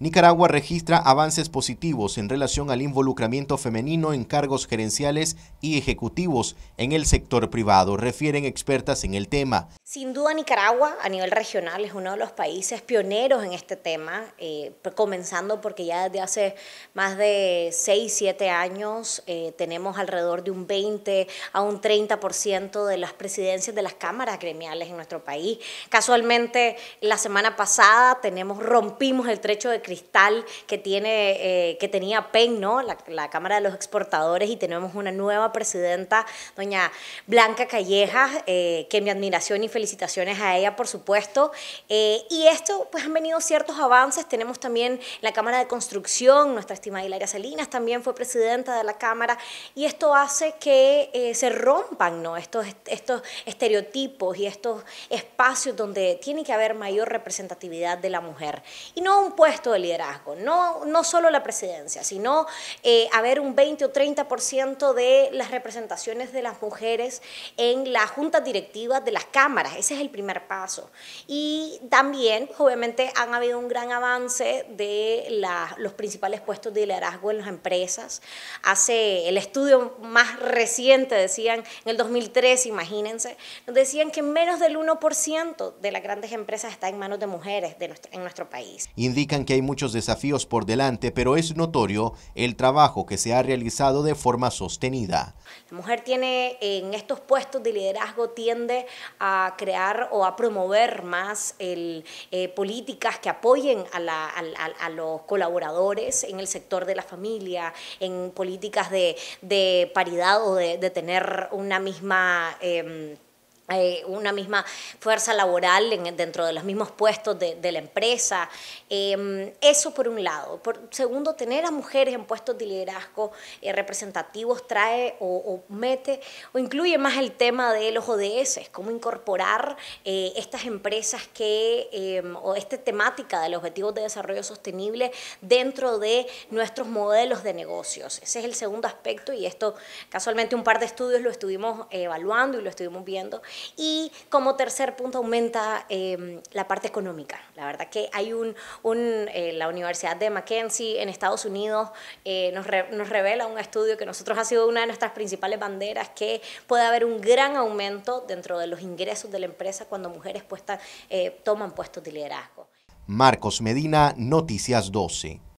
Nicaragua registra avances positivos en relación al involucramiento femenino en cargos gerenciales y ejecutivos en el sector privado, refieren expertas en el tema. Sin duda Nicaragua a nivel regional es uno de los países pioneros en este tema, eh, comenzando porque ya desde hace más de 6, 7 años eh, tenemos alrededor de un 20 a un 30% de las presidencias de las cámaras gremiales en nuestro país. Casualmente la semana pasada tenemos, rompimos el trecho de cristal que, tiene, eh, que tenía PEN, ¿no? La, la, Cámara de los Exportadores, y tenemos una nueva presidenta, doña Blanca Callejas, que mi admiración y felicidad felicitaciones a ella, por supuesto. Eh, y esto, pues han venido ciertos avances. Tenemos también la Cámara de Construcción, nuestra estimada Hilaria Salinas también fue presidenta de la Cámara, y esto hace que eh, se rompan ¿no? estos, estos estereotipos y estos espacios donde tiene que haber mayor representatividad de la mujer. Y no un puesto de liderazgo, no, no solo la presidencia, sino eh, haber un 20 o 30% de las representaciones de las mujeres en las juntas directivas de las cámaras ese es el primer paso. Y también, obviamente, han habido un gran avance de los principales puestos de liderazgo en las empresas. Hace el estudio más reciente, decían, en el 2003, imagínense, nos decían que menos del 1% de las grandes empresas está en manos de mujeres de en nuestro país. Indican que hay muchos desafíos por delante, pero es notorio el trabajo que se ha realizado de forma sostenida. La mujer tiene en estos puestos de liderazgo tiende a crear o a promover más el, eh, políticas que apoyen a, los colaboradores en el sector de la familia, en políticas de, paridad o de, tener una misma... Em, eh, una misma fuerza laboral en, dentro de los mismos puestos de, la empresa. Em, eso por un lado. Por, segundo, tener a mujeres en puestos de liderazgo eh, representativos trae o, o, mete o incluye más el tema de los ODS, cómo incorporar eh, estas empresas que, em, o esta temática del objetivo de desarrollo sostenible dentro de nuestros modelos de negocios. Ese es el segundo aspecto y esto casualmente un par de estudios lo estuvimos evaluando y lo estuvimos viendo. Y como tercer punto aumenta em, la parte económica. La verdad que hay un, eh, la Universidad de McKenzie en Estados Unidos eh, nos, revela un estudio que nosotros ha sido una de nuestras principales banderas, que puede haber un gran aumento dentro de los ingresos de la empresa cuando mujeres eh, toman puestos de liderazgo. Marcos Medina, Noticias 12.